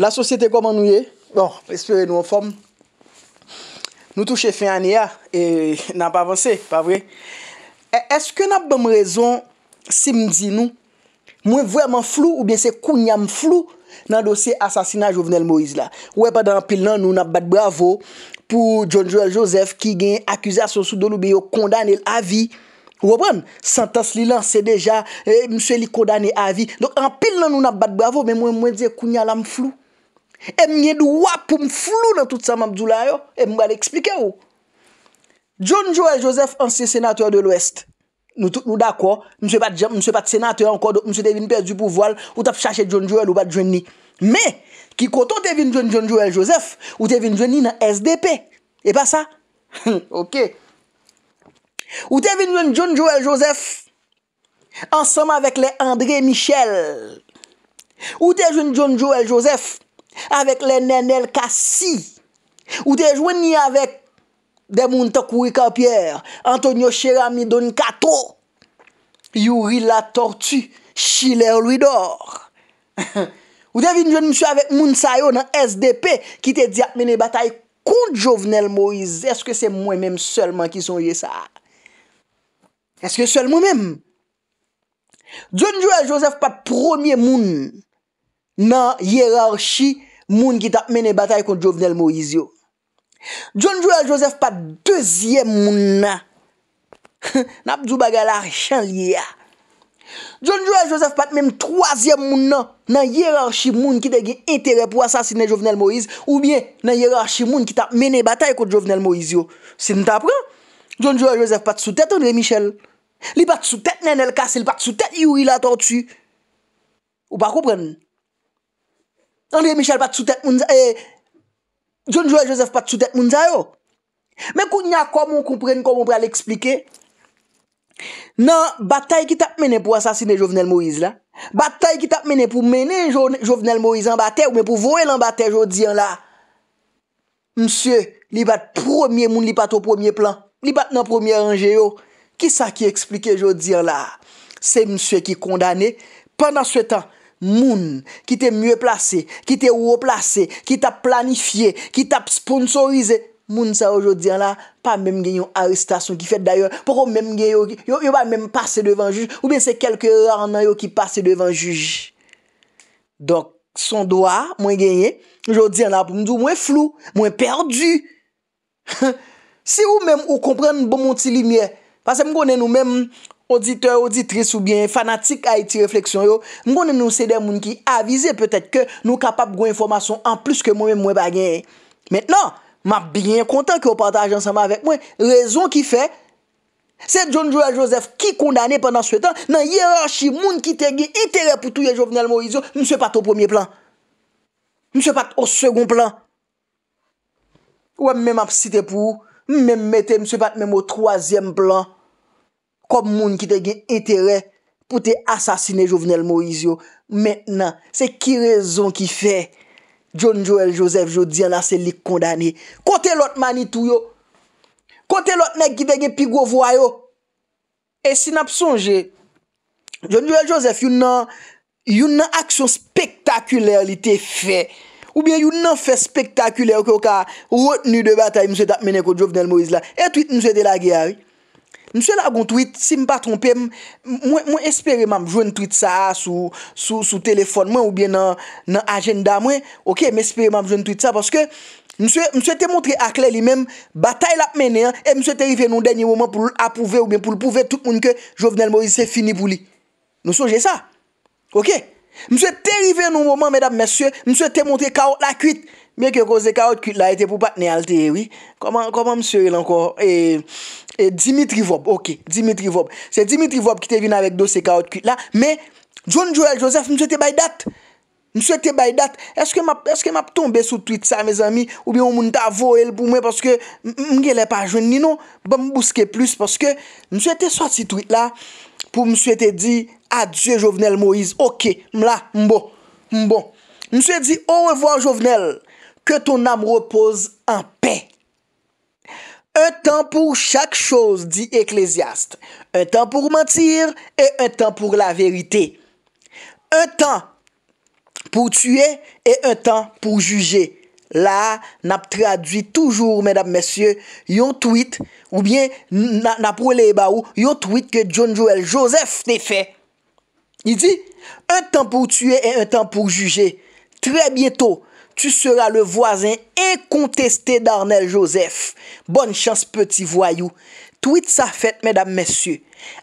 La sosyete koman nou ye? Bon, espere nou an fom. Nou touche fey an e ya e nan pa avanse, pa vre. E eske nan bèm rezon si mzi nou mwen vwèman flou ou bè se kounyam flou nan dosye asasina jovenel Moïse la? Ou e padan an pil nan nou nan bat bravo pou John Joel Joseph ki gen akuse asosou do lou bi yo kondan el avi. Ou wèpon, santas li lan se deja mse li kondan el avi. Donk an pil nan nou nan bat bravo mwen mwen dje kounyalam flou. E mwenye dwa pou mflou nan tout sa mabdou la yo E mwen gane eksplike ou John Joel Joseph, ansi senatour de l'Ouest Nou dako Mwen se pat senatour anko Mwen se te vin perdi pou voal Ou tap chache John Joel ou pat John Ni Me, ki koto te vin John Joel Joseph Ou te vin John Ni nan SDP E pa sa? Ok Ou te vin John Joel Joseph Ansem avèk le André Michel Ou te vin John Joel Joseph avèk lè nènèl kassi, ou te jwen ni avèk de moun tak wik apyèr, antonyo chèra mi don kato, youri la tortù, chiler loui dor. Ou te vin jwen msè avèk moun sayo nan SDP, ki te diap menè batay koun jovenel mouiz, eske se mwen mèm selman ki son ye sa? Eske sel mwen mèm? Dwen jwen Joseph Pat premier moun nan hierarchi moun ki ta mene batay kont Jovenel Moiz yo. John Joel Joseph pat dezyem moun nan. Nap djou baga la rechan liya. John Joel Joseph pat mèm troasyem moun nan nan yerarchi moun ki tege etere pou asasine Jovenel Moiz ou bien nan yerarchi moun ki ta mene batay kont Jovenel Moiz yo. Si nta pran, John Joel Joseph pat sou tèt anre Michel. Li pat sou tèt nen el kase, li pat sou tèt yu ila tortu. Ou pa koupren? André Michel pat sou tèt moun zay eh, yo. John Joseph pat sou tèt moun zay yo. Men kou ni a komon kompren, komon pral eksplike. Nan batay ki tap mene pou asasine Jovenel Moïse la. Batay ki tap mene pou mene Jovenel Moïse an batè ou men pou voen an batè jo diyan la. Mse li bat promye moun, li bat o promye plan. Li bat nan promye anje yo. Ki sa ki eksplike jo diyan la? Se mse ki kondane. Pendan sou tèt an. Moun ki te mye plase, ki te woplase, ki te planifye, ki te sponsorize. Moun sa yo jodi an la, pa mèm gen yon aristasyon ki fet dayon. Poko mèm gen yo, yo ba mèm pase devan juj. Ou ben se kelke eror nan yo ki pase devan juj. Dok, son doa, mwen genye. Jodi an la pou mdou mwen flou, mwen perdu. Si ou mèm ou kompren bon moun ti limye. Pase m konen ou mèm... Auditeur, auditris ou bien fanatik Haïti Reflexyon yo, moun ennoun sèdè moun ki avize peut-èt ke nou kapap gwen informasyon an plus ke moun mè mwen bagen. Mèt nan, mè bè yon kontan ki wopantaj ansama avèk mwen. Rezon ki fè, sè John Joël Joseph ki kondanè pendant sè tan nan yèrarchi moun ki tè gè itè repoutouye Jovenel Maurizio, moun sè pat o pwomye plan. Moun sè pat o sègon plan. Ou mè mè mè psite pou, moun mè mè tè moun sè pat mè mè o troasyem plan. kom moun ki te gen etere pou te asasine Jovenel Moise yo. Mètnen, se ki rezon ki fe, John Joel Joseph jo diyan ase lik kondane. Kote lot mani tou yo, kote lot nek ki te gen pigou vwayo, e sin ap sonje, John Joel Joseph, yon nan aksyon spektakuler li te fe, oubyen yon nan fe spektakuler ki yo ka wot ni debatay mswe tap mene kon Jovenel Moise la, etwit mswe de la geyari, Mse la gon tweet, si m pa trompe, mwen espere mam jwenn tweet sa sou telefon mwen ou bien nan agenda mwen. Ok, m espere mam jwenn tweet sa parce ke mse te montre akle li men batay la menen e mse te rive nou denye woman pou l'apouve ou men pou l'pouve tout moun ke Jovenel Moriz se fini pou li. Nou soje sa. Ok. Mse te rive nou woman, mèdame, mèsye, mse te montre kao la tweet. Mwen ke ko se kaot kuit la, ete pou patne halte, ewi, koman, koman mswe lanko, e, e Dimitri Vob, okey, Dimitri Vob, se Dimitri Vob ki te vin avek do se kaot kuit la, me, John Joel Joseph, mswe te bay dat, mswe te bay dat, eske map, eske map tombe sou tweet sa, me zami, ou bi yon moun ta vo el pou mwen, paske, mge le pa jwen ni nou, ba bon, mbuske plus, paske, mswe te sosi tweet la, pou mswe te di, adye Jovenel Moiz, okey, mla ke ton am repose an pe. Un tan pou chak chose, di eklesiaste. Un tan pou mentir, e un tan pou la verite. Un tan pou tue, e un tan pou juje. La, nap tradwi toujou, menap mesye, yon tweet, ou bien, nap wole e ba ou, yon tweet ke John Joel Joseph ne fe. Y di, un tan pou tue, e un tan pou juje. Tre bieto, tu sera le voazen e konteste d'Arnel Joseph. Bonne chans, peti voyou. Twit sa fèt, medam mesyou.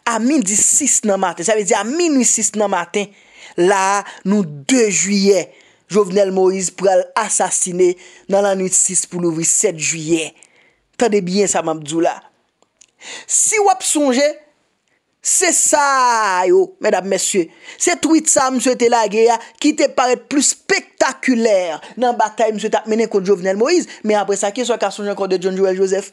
A minu 6 nan maten, sa ve di a minu 6 nan maten, la nou 2 juyen, Jovenel Moïse pou al asasine nan anu 6 pou nou vi 7 juyen. Tande bien sa, mamdou la. Si wap sonje, si wap sonje, Se sa yo, mèdap mèsye, se twit sa msye te lage ya ki te paret plus spektakulèr nan batay msye te apmènen kon jovenel Moïse, mè apre sa ki sou ak asonjan kon de John Joel Joseph.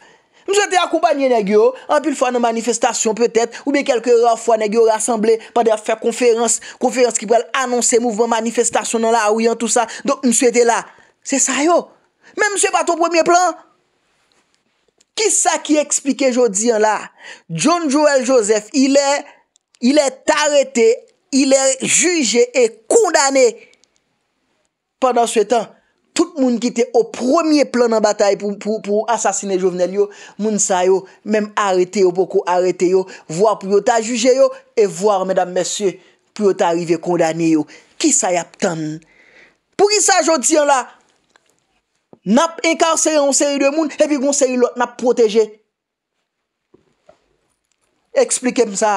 Msye te akoubanyen nè gyò, anpil fwa nan manifestasyon pètèt, ou mè kelke rafwa nè gyò rassemblè, pandè a fè konferans, konferans ki pou el anonsè mouvman manifestasyon nan la ouyan tout sa, don msye te la. Se sa yo, mè msye pa ton premier plan? Ki sa ki eksplike jodiyan la? John Joel Joseph, il e tarete, il e juje e kondane. Pendan sou etan, tout moun ki te o promye plan nan batay pou asasine jovenel yo, moun sa yo, menm arete yo, poko arete yo, vwa pou yo ta juje yo, e vwa, medam mesye, pou yo ta arrive kondane yo. Ki sa yap tan? Pou ki sa jodiyan la? Nap inkanser yon seri de moun, epi goun seri lot nap proteje. Eksplike msa.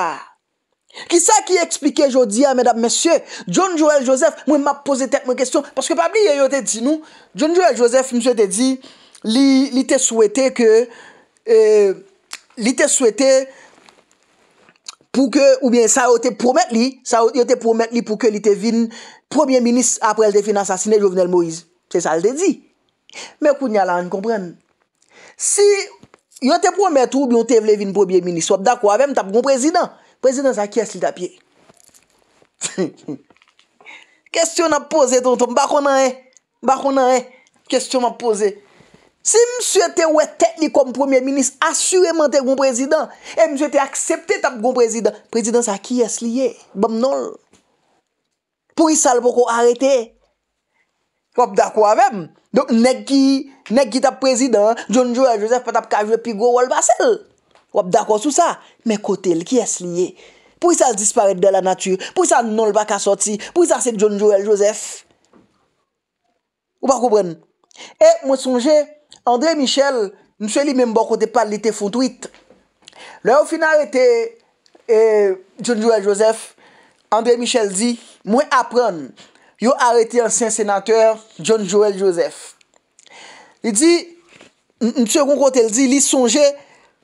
Kisa ki eksplike jodi a, medap mesye? John Joel Joseph, mwen map pose tek mwen kestyon, paske pabli yon yote di nou, John Joel Joseph mwen jote di, li te swete ke, li te swete, pou ke, ou bien sa yote promet li, sa yote promet li pou ke li te vin, premier minis apre l te fin asasine Jovenel Moise. Se sa l te di. Mè kou nyala an kompren. Si yon te promet ou bi yon te vle vin premier ministre, wap dakwa ve m tap kon prezident, prezident sa ki es li tap ye. Kestyon ap pose ton ton, bako nan e, bako nan e, kestyon ap pose. Si msue te we tek ni kom premier ministre, asureman te kon prezident, e msue te aksepte tap kon prezident, prezident sa ki es li ye, bèm non. Pou yi sal poko arete e. Wap dako avèm? Donk neg ki tap prezident, John Joel Joseph patap kaje pi go wòl basèl. Wap dako sou sa? Mè kote lè ki es liye? Pwè sa lè disparete de la natyre? Pwè sa non lè baka soti? Pwè sa se John Joel Joseph? Ou pa koubren? E, mwen sonje, André Michel, mwen se li mè mbokote pa lè te foun tweet. Lè ou finare te, e, John Joel Joseph, André Michel di, mwen apren, mwen apren, yo arete ansyen senater John Joel Joseph. Li di, mse kon kont el di, li sonje,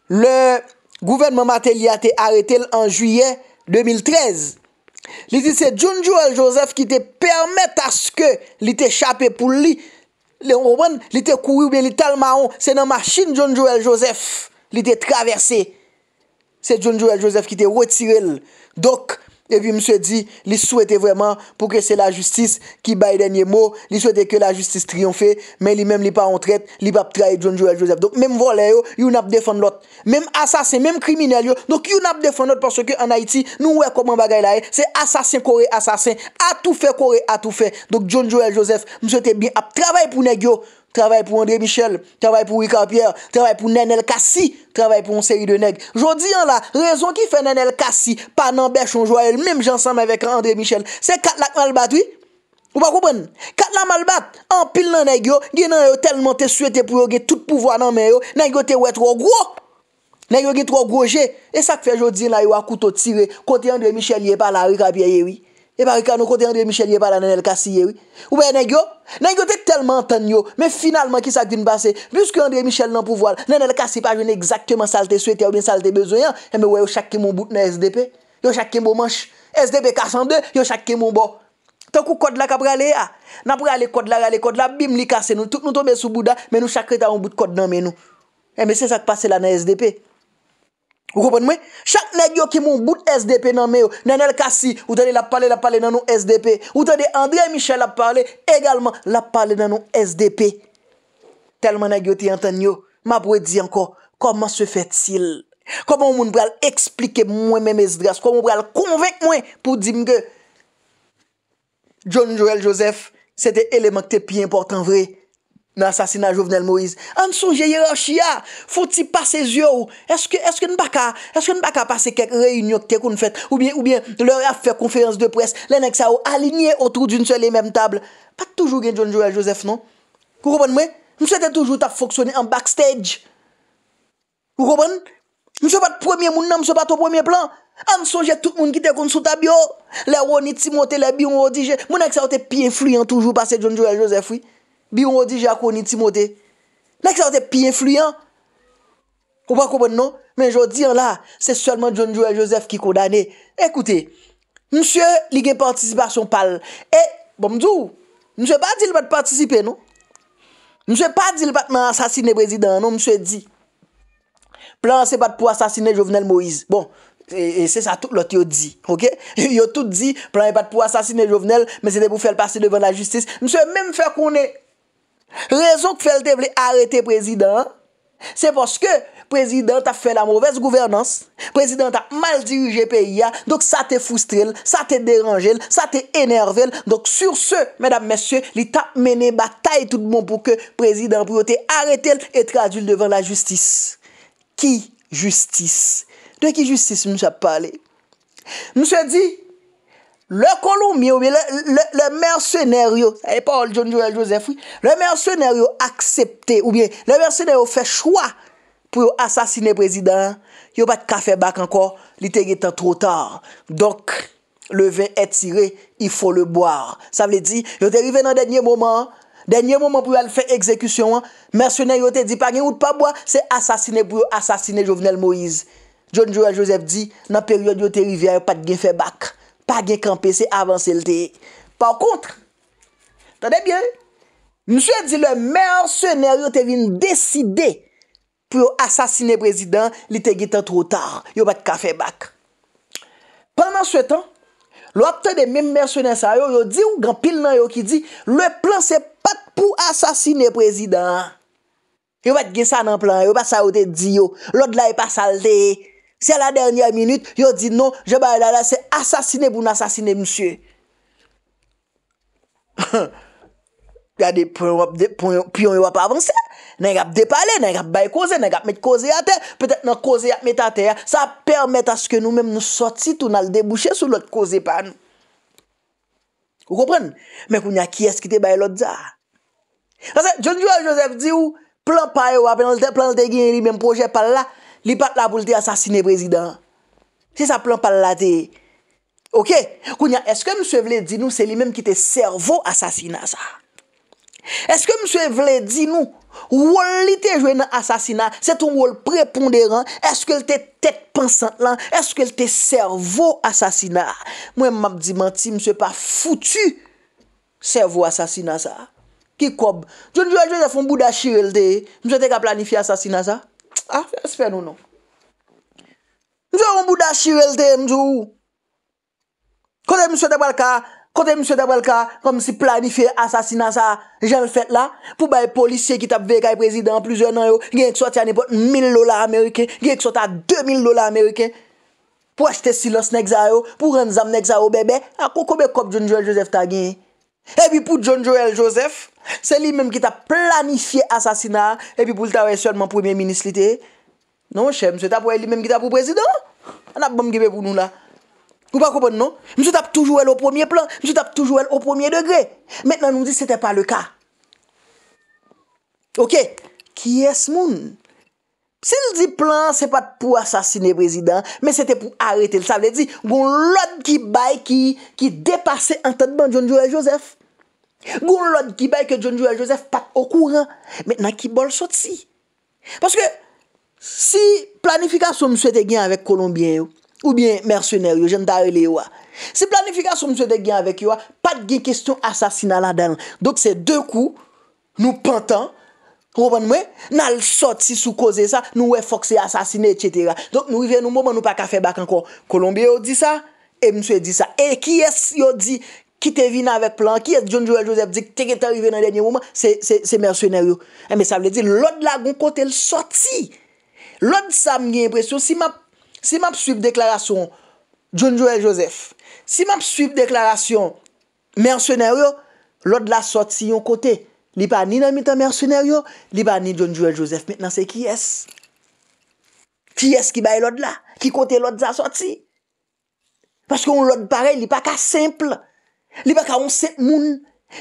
le gouvenmen matel ya te arete en juyen 2013. Li di, se John Joel Joseph ki te permette aske li te chapè pou li, li te koui ou bi li talman, se nan machine John Joel Joseph, li te traversè. Se John Joel Joseph ki te wetirel. Dok, E pi mse di, li souwete vreman pou ke se la justis ki bay denye mo, li souwete ke la justis triyonfe, men li mem li pa ontret, li pa ptraye John Joel Joseph. Donk menm vole yo, yon ap defon lot, menm asasin, menm kriminel yo, donk yon ap defon lot pwase ke an Haiti, nou wè koman bagay la e, eh? se asasin kore, asasin, atou fe kore, atou fe. Donk John Joel Joseph, mse wete bi ap travay pou nek yo. Travèl pou André Michel, travèl pou Ricard Pierre, travèl pou Nenel Kassi, travèl pou on seri de neg. Jodi yon la, rezon ki fe Nenel Kassi pa nan bèchon jwayel, mèm jansam avèk André Michel, se kat lak malbat, oui? Ou pa koupen? Kat lak malbat, anpil nan neg yo, gen nan yo telman te suete pou yo ge tout pouvoi nan men yo, neg yo te wè tro gwo! Neg yo ge tro gwoje, e sa kfe jodi yon la yo akouto tire, kote André Michel yè pa la Ricard Pierre, eh oui? E pa wè ka nou kote André Michel yè pa la nan el kassi yè wè. Ou wè nan gyo, nan gyo te telman tan yo, men finalman ki sak din basè, biske André Michel nan pou voal, nan el kassi pa jwen exactyman salte souete ou bin salte bezoyan, e mè wè yo chakke moun bout nan SDP. Yo chakke moun manch. SDP karsan de, yo chakke moun bo. Ton kou kod la ka pralè ya. Na pralè kod la, pralè kod la, bim li kase nou. Nou toumè sou bouda, men nou chakke ta moun bout kod nan men nou. E mè se sak pasè la nan SDP. Ou konpon mwen, chak nagyo ki moun boute SDP nan mè yo, nan el kasi, ou tande la pale la pale nan nou SDP, ou tande André Michel la pale, egalman la pale nan nou SDP. Telman nagyo ti yantan yo, mabwe di anko, koman se fet sil? Koman moun pral explike mwen mè mè sdras, koman moun pral konvek mwen pou di mge, John Joel Joseph, se te eleman te pi important vreye. Mè asasina Jovenel Moïse. An souje yè rachia. Fouti pase zyo ou. Eske, eske n'bak a, eske n'bak a pase kek reynyo kte kon fèt. Ou bien, ou bien, lè rè fè konferans de pres. Lè nèk sa ou alinye otou d'youn se lè mèm tabl. Pat toujou gen John Joel Joseph, non? Kou koubon mè? Mè soujete toujou ta foksoni an backstage. Kou koubon? Mè soujete premier moun nan, mè soujete premier plan. An soujete tout moun ki te kon sou ta biho. Lè rè nèk sa ou te piye fluyan toujou pase John Joel Joseph, oui Bi ou ou di jè akouni Timote? Nèk sa ou te pi influyen? Ou pa koubon nou? Men jò di an la, se solman John Joel Joseph ki kodane. Ekoutè, msè li gen participasyon pal. E, bomdou, msè pa di l pat non? patisipe nou? Msè pa di l pat nan asasine brezidan nou? Msè di, plan se pat pou asasine jovenel Moïse. Bon, e se sa tout lot yo di, yo tout di, plan se pat pou asasine jovenel, men se te pou fèl pasi devan la jistis. Msè mèm fè konè, Rezon ke fel te vle arete prezident Se poske prezident a fe la mouves governans Prezident a mal dirije peya Dok sa te foustrel Sa te deranjel Sa te enervel Dok sur se medam mesye Li ta mene batay tout bon pou ke prezident Pro te aretel et tradule devan la justis Ki justis De ki justis mous ap pale Mous se di Le konlou mi ou mi, le mersyoner yo, e pa oul John Joel Joseph, le mersyoner yo aksepte ou mi, le mersyoner yo fe chwa pou yo asasine prezident, yo pat kafe bak anko, li te getan tro tar. Donk, le vin etire, i fo le boar. Sa vle di, yo te rive nan denye moman, denye moman pou yo al fe ekzekusyon, mersyoner yo te di, pa gen ou te pa boa, se asasine pou yo asasine Jovenel Moise. John Joel Joseph di, nan peryon yo te rive, yo pat gen fe bak. pa gen kampe se avanse lte. Par kontre, tade byen, mswe di le mersenay yo te vin deside pou yo asasine prezident li te gitan tro tar, yo bat kafe bak. Pendan sou etan, lwap te de mim mersenay sa yo, yo di ou gran pil nan yo ki di, le plan se pat pou asasine prezident. Yo bat gen sa nan plan, yo bat sa yo te di yo, lwap la e pa salte e. Se la dernyer minute, yo di non, je ba yon la la se asasine bou nan asasine msye. Ya de pion yon wap avanse. Nan yon gap depale, nan yon gap bay koze, nan yon gap met koze yate, petet nan koze yap met ate ya, sa permette aske nou menm nou soti tou nan ldebouche sou lote koze pan. Ou kopren? Menk ou nya kies ki te bay lote za. Rase, John Joel Joseph di ou, plan paye wap, plan lte genri, menm proje pal la, Li pat la boul te asasine prezident. Se sa plan pal la te. Ok? Kounya, eske mse vle di nou, se li menm ki te servo asasina sa. Eske mse vle di nou, wol li te jwen an asasina, se ton wol preponderan, eske l te tek pensant lan, eske l te servo asasina. Mwen map di manti, mse pa foutu servo asasina sa. Ki kob, joun joun joun se fon bouda chirel te, mse te ka planifi asasina sa. Ha, fes fè nou nou. Mwen moun bouda shirel te mzou. Kote mswe te balka, kote mswe te balka, kon msi planife asasina sa jen fèt la, pou baye polisye ki tap vek ay prezident, plusyon nan yo, genk sot ya nipot 1000 lola Amerike, genk sot a 2000 lola Amerike, pou ashte silos nek za yo, pou ren zam nek za yo bebe, a kokobe kop John Joel Joseph ta gen. Ebi pou John Joel Joseph, Se li menm ki ta planifiye asasina E pi pou lta wè yon mwen premier minis lite Non chè, mse ta pou wè li menm ki ta pou prezident An ap bom gebe pou nou la Wou pa koupon non Mse ta pou toujou el o premier plan Mse ta pou toujou el o premier degre Mètenan nou di se te pa le ka Ok, ki es moun Se l di plan se pat pou asasine prezident Mè se te pou arete l sa vle di Goun lod ki bay ki Ki depase entadman John Joël Joseph Goun lòd ki bay ke John Joel Joseph pat okouran Mè nan ki bol sot si Paske si planifikasyon mswe te gyan avèk Kolombien yo Ou bien mersyoner yo, jen da e le yo wa Si planifikasyon mswe te gyan avèk yo wa Pat gyan kestyon asasina la dan Dok se dekou nou pantan Roban mwen nan l sot si sou koze sa Nou we fokse asasine etc Dok nou i ven nou mouman nou pa kafe bak anko Kolombien yo di sa E mswe di sa E ki es yo di? Ki te vi nan vek plan, ki es John Joel Joseph dik teke te rive nan denye mouman, se mersyoner yo. Eme eh, sa vle di, lod la gon kote l sorti. Lod sa mwen gen impresyon, si map, si map swip deklarasyon John Joel Joseph. Si map swip deklarasyon mersyoner yo, lod la sorti yon kote. Li pa ni nan mita mersyoner yo, li pa ni John Joel Joseph. Metna se ki es? Ki es ki bay lod la? Ki kote lod za sorti? Paske yon lod pare, li pa ka simple. Li pa ka on simple moun,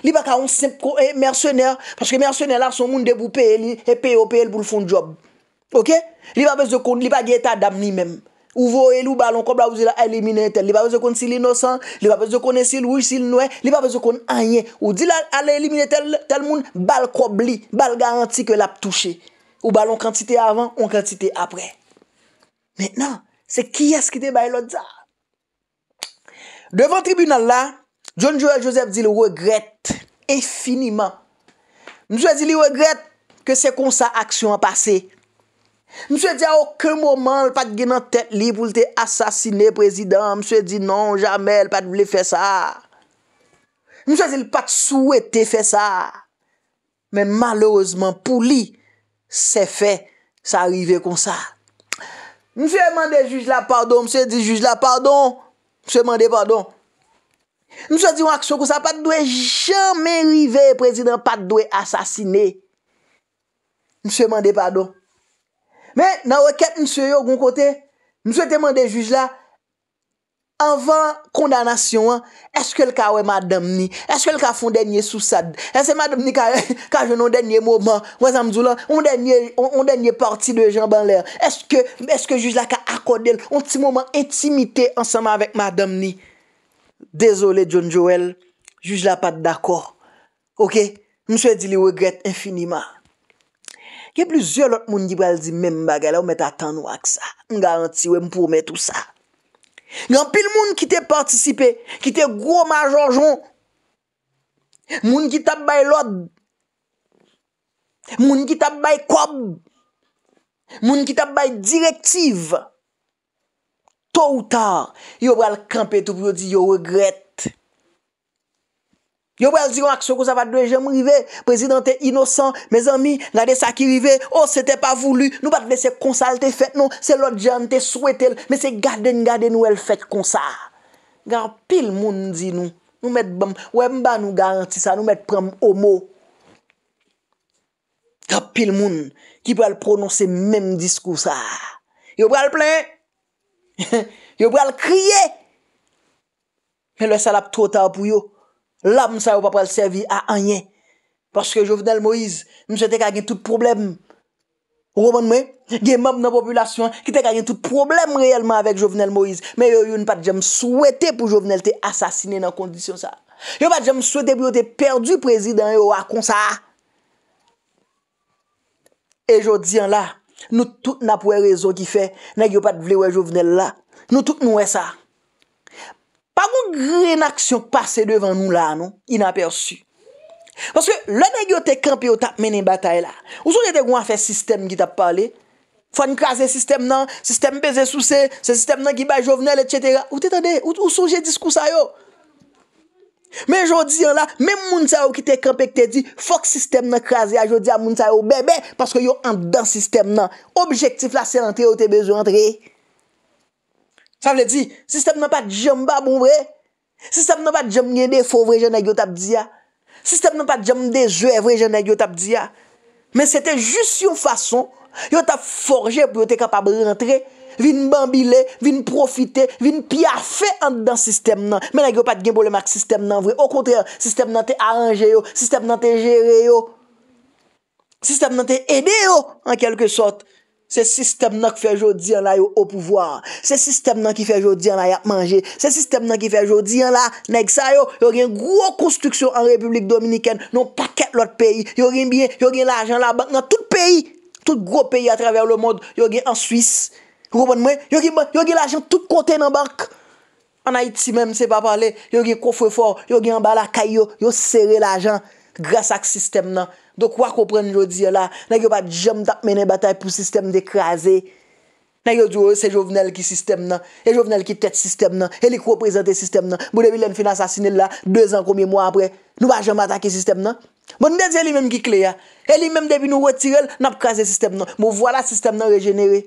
li pa ka on simple eh, mercenaire parce que mercenaire là son moun debout payer li et eh, payer ou oh, payer pour le fond job. OK? Li pa besoin de li pa gè état ni même. Ou voye eh, lou balon comme là vous la éliminer tel, li pa besoin qu'on si l'innocent, li pa besoin qu'on si louche si noir, li pa besoin qu'on rien. Ou dit là aller éliminer tel tel moun bal kobli, bal garanti que l'a touché. Ou balon quantité avant, on quantité après. Maintenant, c'est qui est-ce qui te bail l'autre Devant tribunal là, John Joël Joseph di le regrette infiniment. Mse di le regrette ke se kon sa aksyon a pase. Mse di a okè mouman le pat gen nan tèt li pou le te asasine prezident. Mse di non, jamè, le pat wle fe sa. Mse di le pat souwete fe sa. Men malorosman pou li se fe sa arrive kon sa. Mse di juj la pardon. Mse di juj la pardon. Mse di juj la pardon. Mse di wak soukousa, pat dwe jamen riveye prezidant, pat dwe asasine. Mse mande pado. Men, nan wak et mse yo goun kote, mse te mande juj la, anvan kondanasyon an, eske l ka we madam ni, eske l ka fon denye sousad, eske madam ni ka jenon denye mouman, wazan mzou la, on denye parti de jen ban lè, eske juj la ka akode l, on ti mouman intimite ansanman vek madam ni. Dezole John Joel, juj la pat d'akor. Ok, mwen se di li wekret infinima. Ge plizye lot moun di pral di men bagala ou met atan wak sa. M garanti we m pou me tout sa. Gan pil moun ki te partisipe, ki te gwo ma jorjon. Moun ki tab bay lod. Moun ki tab bay kob. Moun ki tab bay direktiv. To ou ta, yo bral kampe tout pou yo di yo regrete. Yo bral di yon aksyon kou sa pat dwe jem rive, prezident te inosan, me zami, nade sa ki rive, oh se te pa voulou, nou pat de se konsal te fet nou, se lot jan te souetel, me se gaden gaden nou el fet konsal. Gar pil moun di nou, nou met bam, wè mba nou garanti sa, nou met pram omo. Gar pil moun, ki pral pronon se menm diskousa. Yo bral plen, yo pou al kriye men le salap tro ta apou yo la m sa yo pa pou al servi a anyen paske Jovenel Moïse m se te kage tout problem rouman mwen, gen map nan population ki te kage tout problem reyelman avek Jovenel Moïse men yo yon pat jem swete pou Jovenel te asasine nan kondisyon sa yo pat jem swete pou yo te perdu prezident yo akonsa e jo diyan la Nou tout nou apwe rezon ki fe negyo pat vle wè jovenel la. Nou tout nou wè sa. Pa kon gren aksyon pase devan nou la nou, inaperçu. Paske le negyo te kampe yo tap menen batay la. Ou souje te kon afe sistem ki tap pale? Fwa nkaze sistem nan, sistem peze souse, se sistem nan ki bay jovenel etc. Ou te tande? Ou souje diskous a yo? Men jodi yon la, men moun sa yo ki te kampe ki te di, fok sistem nan krasi a jodi a moun sa yo, bebe, paske yon an dan sistem nan. Objektif la se lantre yo te bezo lantre. Sa vle di, sistem nan pa jom ba moun we. Sistem nan pa jom gen de fow vre jen a yon tap di ya. Sistem nan pa jom de zye vre jen a yon tap di ya. Men se te juste yon fason, yon tap forje pou yo te kapabre lantre. vin bambile, vin profite, vin pyafe an de dan sistem nan. Men agropat gen pou le mak sistem nan vre. Au kontre, sistem nan te aranje yo, sistem nan te jere yo, sistem nan te ede yo, en kelke sot. Se sistem nan ki fe jodi an la yo ou pouvoar. Se sistem nan ki fe jodi an la yo ap manje. Se sistem nan ki fe jodi an la, neg sa yo, yo gen gro konstruksyon an Republik Dominiken, non paket lot peyi. Yo gen biyen, yo gen la ajan la bank nan tout peyi. Tout gro peyi a traver le mod, yo gen an Suisse. Roubon mwen, yon ki l'ajen tout kote nan bank. An Haiti men, se pa pale, yon ki kofre for, yon ki yon bala kayo, yon sere l'ajen. Gras ak sistem nan. Dok wak wap pren yon diyo la, nan yon pa jom tak menen batay pou sistem dekraze. Nan yon diyo se jovenel ki sistem nan. Se jovenel ki tet sistem nan. Elik wap prezente sistem nan. Mwou debi lèn finas asinil la, 2 an komye mwa apre. Nou pa jom atake sistem nan. Mwen mwen de diyo li menm ki kle ya. Elim menm debi nou retirel, nap kaze sistem nan. Mwen wala sistem nan regenere.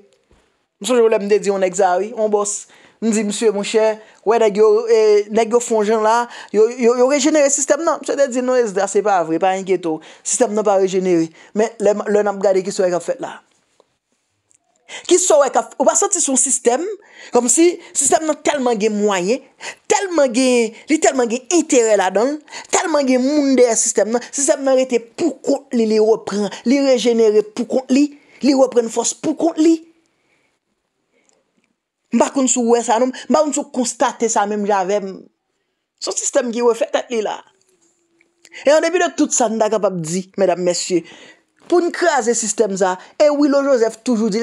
Mso jwole mde di yon ek zari, yon bos, mdi msye mwche, wè deg yo e, fonjan la, yon rejenere sistem nan. Mso jwole mde di, nou e zda, se pa avre, pa yon keto, sistem nan pa rejenere. Men, lè nan ap gade ki souwe ka fet la. Ki souwe ka fet, ou pa soti sou sistem, kom si, sistem nan telman gen mwanyen, telman gen, li telman gen itere la dan, telman gen mwonde system nan, sistem nan rete pou kont li li repren, li rejenere pou kont li, li repren fos pou kont li. Mba koun sou wè sa noum, mba koun sou konstate sa mèm javèm. Sou sistem ki wè fètat li la. E an depi de tout sa noum da kap ap di, mèdap mèsyè. Poun kre a zè sistem za, e wilo josef toujou di,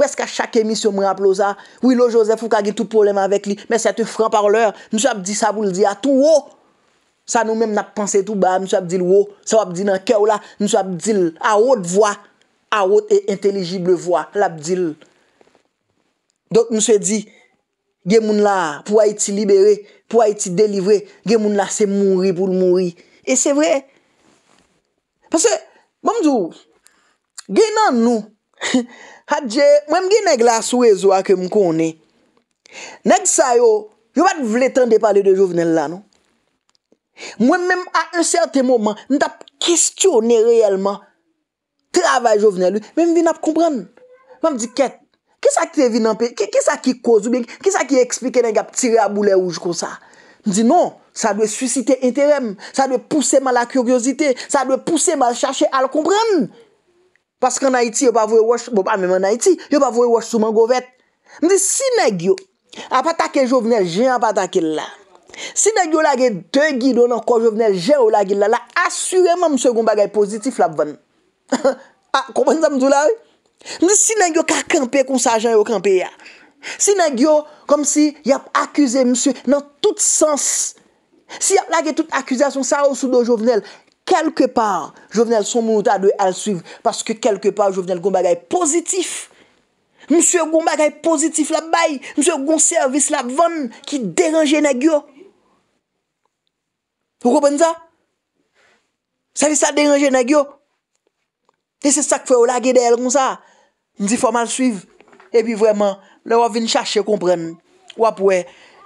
preska chak emisyon mwen ap lou za, wilo josef fou kage tout poulem avèk li, mè sè te fran parleur, nou sa ap di sa pou l di a tou wò. Sa noum mèm nap panse tou ba, nou sa ap di l wò. Sa wap di nan kèw la, nou sa ap di l a wot vwa. A wot e entelijible vwa, la ap di l wò. Donk mwen se di, gen moun la pou a iti libere, pou a iti delivre, gen moun la se mounri pou l mounri. E se vre. Pase, mwen mwen zi ou, gen nan nou, hadje, mwen mwen gen neg la sou rezo a ke mwen konen, neg sa yo, yo bat vle tan de pale de jovenel la nou. Mwen mwen mwen a un serte mouman, mwen tap kistyonen reyelman, travay jovenel ou, mwen mwen vin ap kompran. Mwen mwen di ket, Ki sa ki tevi nan pe? Ki sa ki kozu ben? Ki sa ki eksplike nen gap tire a boule ouj kon sa? Mdi, non, sa dwe susite enterem. Sa dwe puseman la kuryosite. Sa dwe puseman chache al kompren. Paske nan Haiti, yo pa vwe wash, bo pa mwen nan Haiti, yo pa vwe wash sou man govet. Mdi, si negyo, apatake jovenel, jen apatake la. Si negyo la gen de gido nan kon jovenel, jen ou la gen la, la asureman mse goun bagay pozitif la vwen. A, ah, kompren sa mdou la ou? Si nan gyo ka kempe kon sa jan yo kempe ya Si nan gyo Kom si yap akuse msye Nan tout sens Si yap lage tout akuse asyon sa ou sou do jovenel Kelke par Jovenel son moun ta de al suiv Paske kelke par jovenel gomba gaye pozitif Msye gomba gaye pozitif La bay Msye gonservis la van ki derange nan gyo Ou kopen sa? Savisa derange nan gyo E se sak fwe ou lage de el kon sa Ndi formal suiv, e pi vreman, la wap vin chache kompren, wap wè,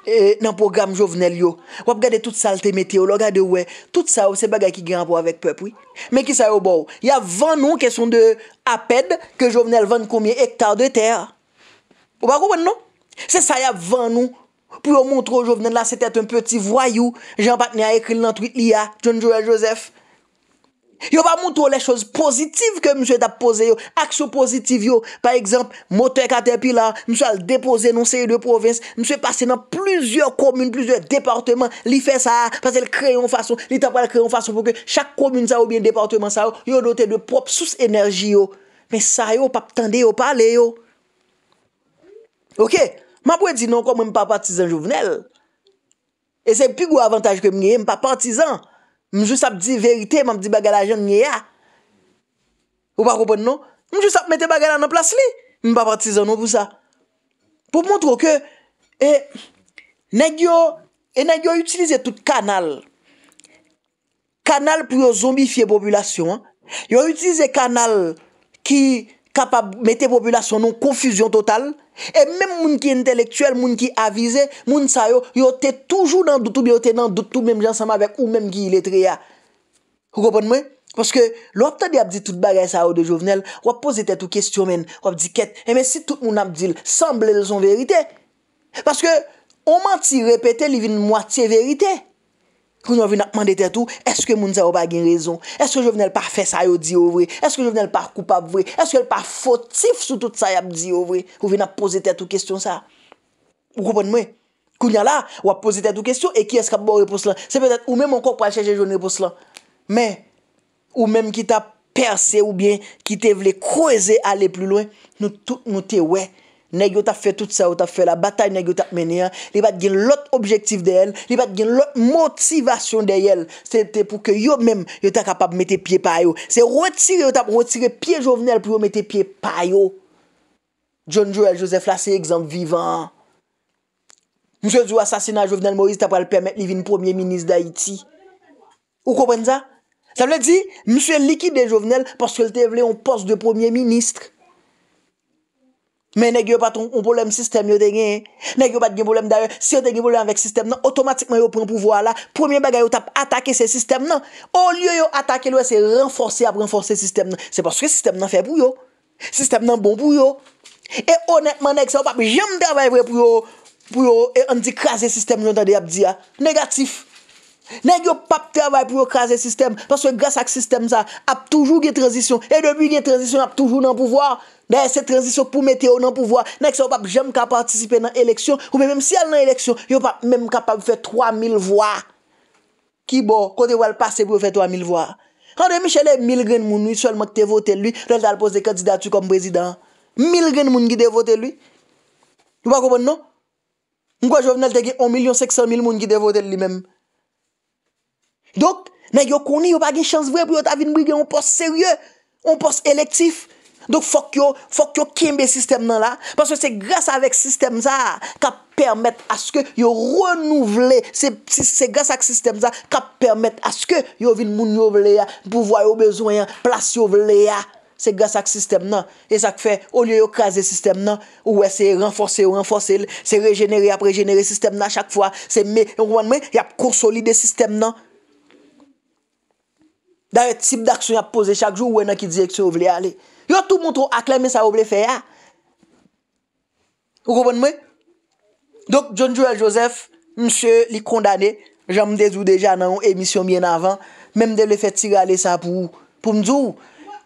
e, nan program Jovenel yo, wap gade tout salte meteo, lò gade wè, tout sa wè, se bagay ki granp wè avèk pep wè. Mè ki sa yo bò, ya van nou kesyon de apèd ke Jovenel van koumye hektar de ter, wap wè wè nou? Se sa ya van nou, pou yo montro Jovenel la, se tèt un petit vwayou, jan patne a ekril nan tweet li ya, John Joel Joseph. Yo va mwoto le choz pozitiv ke mswe tap pose yo, akso pozitiv yo. Par ekzamp, moten kater pilan, mswe al depoze non seye de provins, mswe pase nan plizye komyne, plizye departemen, li fe sa a, pase l kreyon fason, li tap wale kreyon fason pou ke chak komyne sa ou bien departemen sa yo, yo doten de pop sous enerji yo. Men sa yo, pap tende yo, pale yo. Ok, mwapwe di nou komwen mpa partizan jouvnel, e se pigou avantage ke mgenye, mpa partizan. Mwen jous ap di verite, mwen ap di bagala joun nye ya. Ou pa koupon nou? Mwen jous ap mette bagala nan plas li. Mwen pa partizan nou pou sa. Pou mwontro ke, e, neg yo, e neg yo utilize tout kanal. Kanal pou yo zombifiye popylasyon. Yo utilize kanal, ki, ka pa mette populasyon nou konfuzyon total, e menm moun ki entelektuel, moun ki avize, moun sa yo, yo te toujou nan doutou, yo te nan doutou, menm jan sama vek ou menm ki iletre ya. Kou konpon mwen? Paske, lwap ta di ap di tout bagay sa yo de jovenel, wap pose te tou kestyomen, wap di ket, e men si tout moun ap di l, samble l son verite. Paske, oman ti repete li vin mwatiye verite. Koun yo vina kman dete tou, eske moun se wap agen rezon? Eske jo vina l par fes a yo di yo vre? Eske jo vina l par koupab vre? Eske yo vina l par fotif sou tout sa yap di yo vre? Ou vina pose dete tou kestyon sa? Ou koupan mwen? Koun yo la, wap pose dete tou kestyon, e ki eskap bo repos lan? Se petet ou men mwen kok wap alcheje joun repos lan? Men, ou menm ki ta perse ou bien, ki te vle kroze ale plou lwen, nou te wey. Ne yo ta fè tout sa, yo ta fè la batay, ne yo ta mènen, li bat gen lot objektif de el, li bat gen lot motivasyon de el. Se te pou ke yo mèm yo ta kapap mète piye pa yo. Se retire yo ta pou retire piye jovenel pou yo mète piye pa yo. John Joel Joseph Lassex en vivant. Mse jou asasina jovenel Moise ta pou al pèmète li vin premier ministre d'Haïti. Ou kompènen sa? Sa mè lè di? Mse likide jovenel pòske lè te vlè yon post de premier ministre. Men neg yo paton un polem sistem yo te gen. Neg yo pat gen polem da yo. Si yo te gen polem anvek sistem nan, otomatikman yo pren pouvoa la. Premier bagay yo tap atake se sistem nan. O liyo yo atake lo, se renforse a renforse sistem nan. Se paske sistem nan fe pou yo. Sistem nan bon pou yo. E onetman neg se yo papi jembe avay vre pou yo. Pou yo, e an di krasi se sistem yo tade ap di ya. Negatif. Nèk yo pap te avay pou yo kaze sistem, paswe gas ak sistem sa, ap toujou gen transisyon, e debi gen transisyon ap toujou nan pouvoar. Nèk se transisyon pou mette yo nan pouvoar, nèk se yo pap jem ka participe nan eleksyon, ou men menm si al nan eleksyon, yo pap menm kapab fe 3.000 voa. Ki bo, kote yo al pase pou yo fe 3.000 voa. Rande Michelè, 1.000 gen moun yi, solman te vote lwi, lèl ta al pose kandidatou kom prezident. 1.000 gen moun ki de vote lwi. Yo pa koubon nou? Mwen kwa jow vnel te ge 1.500.000 moun ki de vote lwi menm. Dok, nan yo koni, yo pa gen chans vre, pou yo ta vin brige, on pos serye, on pos elektif. Dok fok yo, fok yo kimbe sistem nan la, pwase se grase avek sistem za, ka permette aske yo renouvle, se grase ak sistem za, ka permette aske yo vin moun yo vle ya, pou vwa yo bezoyan, plas yo vle ya, se grase ak sistem nan. E sak fe, olyo yo kaze sistem nan, ou we se renfose, renfose, se regenere, ap regenere sistem nan chak fwa, se me, yon kouman mwen, yap konsolide sistem nan, Da yon tip d'aksyon yon ap pose, chak jou wè nan ki diye kse ou vle ale. Yon tou moun tou akle me sa ou vle fe ya. Ou koubon mwen? Dok, John Joel Joseph, msye li kondane, jan mde zou deja nan yon emisyon mwen avan, mè mde le fe tire ale sa pou mdou.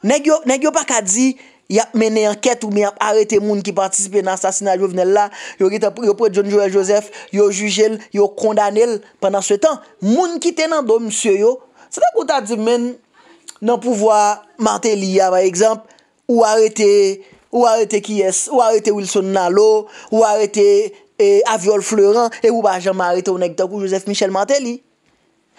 Nèk yo pa ka di, yon mene anket ou mwen ap arete moun ki partisipe nan sasina jovenel la, yon pre John Joel Joseph, yon juje l, yon kondane l, pwennan se tan, moun ki tenan do msye yo, Se te konta di men nan pouvoa Mantelli ya, by exemple, ou arete, ou arete qui es, ou arete Wilson Nalo, ou arete e, Aviole Fleurant, e ou ba jaman arete ou nekdok ou Joseph Michel Mantelli.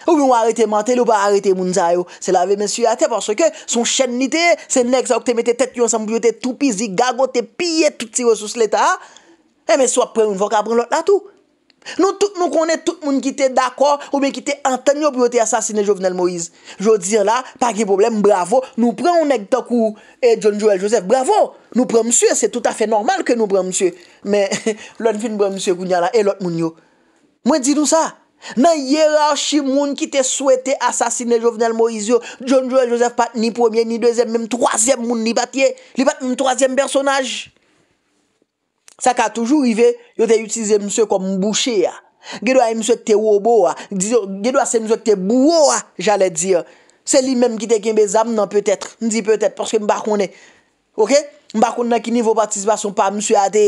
Ou yon arete Mantelli ou ba arete Mounzayou. Se la ve men suyate, porso ke son chen nite, se nekdok te mette tet yon sanbiyote, tou pizi, gagote, piye, touti yo sou sleta, e men swap pren yon voka, pren lot la tou. Nou konen tout moun ki te dakor ou men ki te anten yo pou yo te asasine Jovenel Moïse. Jou dire la, pa ki problem, bravo, nou pren ou nek tok ou John Joel Joseph. Bravo, nou pren msue, se tout afe normal ke nou pren msue. Men, loun fin pren msue kounya la, e lout moun yo. Mwen di nou sa, nan yera chi moun ki te souwete asasine Jovenel Moïse yo, John Joel Joseph pat ni premier, ni deuxième, mèm troisième moun li pat ye. Li pat mèm troisième personaj. Sa ka toujou ive, yo te utilize msè kom mbouchè ya. Gedo a e msè te wobo ya. Gedo a se msè te bwo ya, jale di ya. Se li menm ki te kembe zam nan, pwetet. Ndi pwetet, pwoske mbakone. Ok? Mbakone nan ki nivou patisipasyon pa msè a te.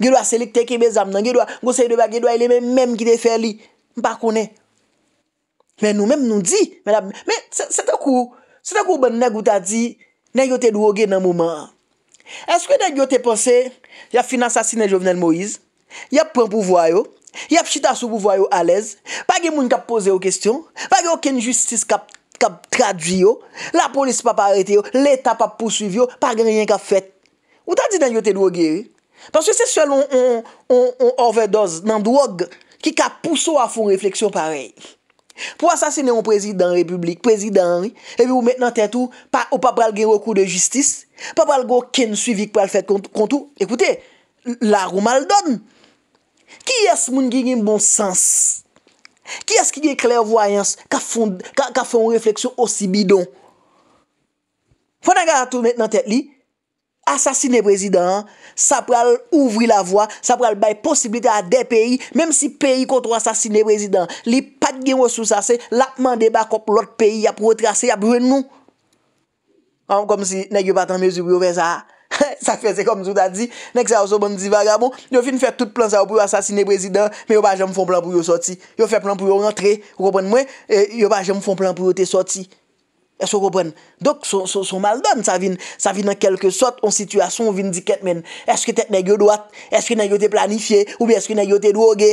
Gedo a se li ki te kembe zam nan. Gedo a gosey do ba, gedo a e li menm menm ki te fe li. Mbakone. Men nou menm nou di, menab. Men, sete kou, sete kou menm nan gouta di, nan yo te dwoge nan mouman. Eske nan yo te posey, Yav fina sasine jovenel Moïse, yav pren pouvwayo, yav chita sou pouvwayo alez, pa ge moun kap pose yo kestyon, pa ge oken justice kap tradvi yo, la polis pa pa arete yo, l'Etat pa pa posuvi yo, pa ge rien ka fet. Ou ta di nan yo te dro geri? Paske se selon on overdose nan drog ki kap puso a fon refleksyon parey. pou asasine yon prezident republik, prezident yi, evi ou met nan tèt ou, ou pa pral gen yon kou de jistis, pa pral gò ken suivik pral fèt kontou, ekoute, lar ou mal don. Ki yas moun gen yon mbon sens? Ki yas ki gen kler voyans ka fon refleksyon osi bidon? Fonan gara tou met nan tèt li, asasine prezident republik, sa pral ouvri la vwa, sa pral bay posibilite a de peyi, ah, mem si peyi kontro asasine prezidant, li pat gen wosou sa se, lakman debak op lot peyi ya prou trase ya broun moun. An, kom si, nek yo patan me sou pou yo fe sa, sa fe se kom sou ta di, nek sa yo sou bon di vaga moun, yo fin fè tout plan sa yo pou yo asasine prezidant, men yo pa jèm foun plan pou yo soti, yo fè plan pou yo rentre, kou kompon mwen, yo pa jèm foun plan pou yo te soti. Esko kopwen? Dok son mal dan sa vin. Sa vin nan kelke sot. On situasyon vin diket men. Eske tet negyo doat? Eske negyo te planifiye? Ou bi eske negyo te doge?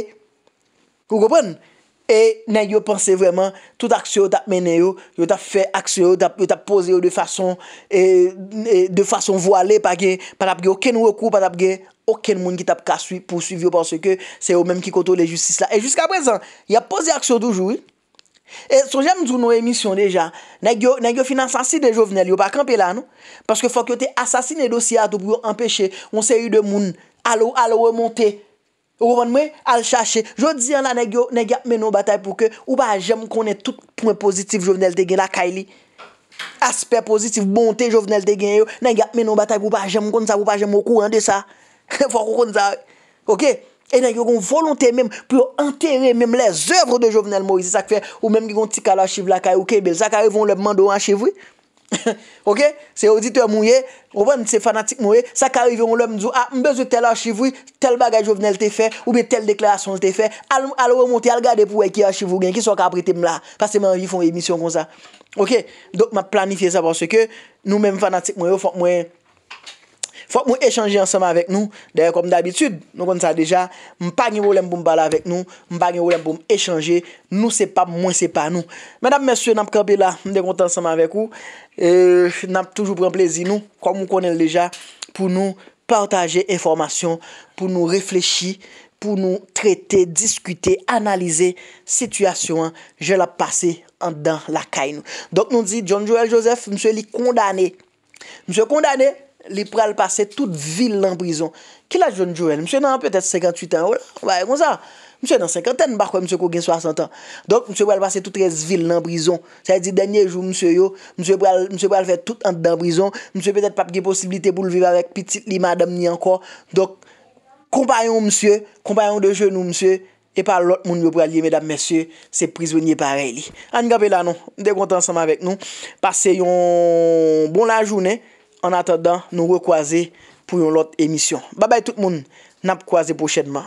Koko pon? E negyo pense vreman. Tout aksyo yo tap mene yo. Yo tap fe aksyo yo. Yo tap pose yo de fason. E de fason voale pa ge. Pa tap ge oken wakou. Pa tap ge oken moun ki tap kaswi. Poursuiv yo panse ke. Se yo menm ki koto le justis la. E jusqu apresan. Yo apose aksyo doujou. Ou bi? Son jèm zoun nou emisyon deja, nè gyo finanse ansi de jovenel yo pa kampe la nou, paske fòk yo te asasine dosyat ou pou yo empèche ou se yu de moun alo ou alo ou e monte, ou ouan mwen al chache, jò diyan la nè gyo, nè gya mè nou batay pou ke ou pa jèm konen tout pounen pozitif jovenel te gen la kaili. Asper pozitif bonte jovenel te gen yo, nè gya mè nou batay pou pa jèm konen sa, pou pa jèm okou an de sa, fòk ou konen sa, oké? E nan yon kon volontè mèm pou yon entenye mèm lè zèvre de jovenel mò yon se sak fè. Ou mèm yon tika lò chiv lakay ou kebel. Sak arive yon lèm mandou an chevoui. Ok? Se yon dite moun ye, ou mèm se fanatik moun ye, sak arive yon lèm djou. A, mbè zè tel lò chivoui, tel bagaj jovenel te fè, ou bè tel deklarasyon te fè. Al wè mouti, al gade pou wè ki yon chivou gen, ki sou ak apre te mla. Pas se mèm yon yon fon emisyon kon sa. Ok? Dok mèm planifiye sa pwans Fwa mwen echange ansama vek nou. Deye, kom d'abitude, nou kon sa deja, mpagnye wolem pou mbala vek nou, mpagnye wolem pou m'echange, nou se pa mwen se pa nou. Menam monsye, nanp kèpe la, mdenk wote ansama vek ou, e, nanp toujou pren plezi nou, kom mwen konel deja, pou nou partaje informasyon, pou nou reflechi, pou nou trete, diskute, analize, sityasyon, jel ap pase an dan la kay nou. Dok nou di, John Joel Joseph, mswe li kondane, mswe kondane, Li pral pase tout vil nan brison. Ki la joun joun? Mse nan an peut-et 58 an ou? Mse nan 50 an bar kwen mse kou gen 60 an. Donk mse pral pase tout res vil nan brison. Se a di denye joun mse yo. Mse pral fè tout ant nan brison. Mse peut-et pap ge posibilite pou l'vivarek pitit li madame ni an kwa. Donk kompayon mse, kompayon de joun ou mse. E pa lot moun yo pral li. Medam mese, se prizounye pareli. An gabe la nou. De konta ansama vek nou. Pase yon bon la jounen. en attendant, nous recroiser pour une autre émission. Bye bye tout le monde, nous croisé prochainement.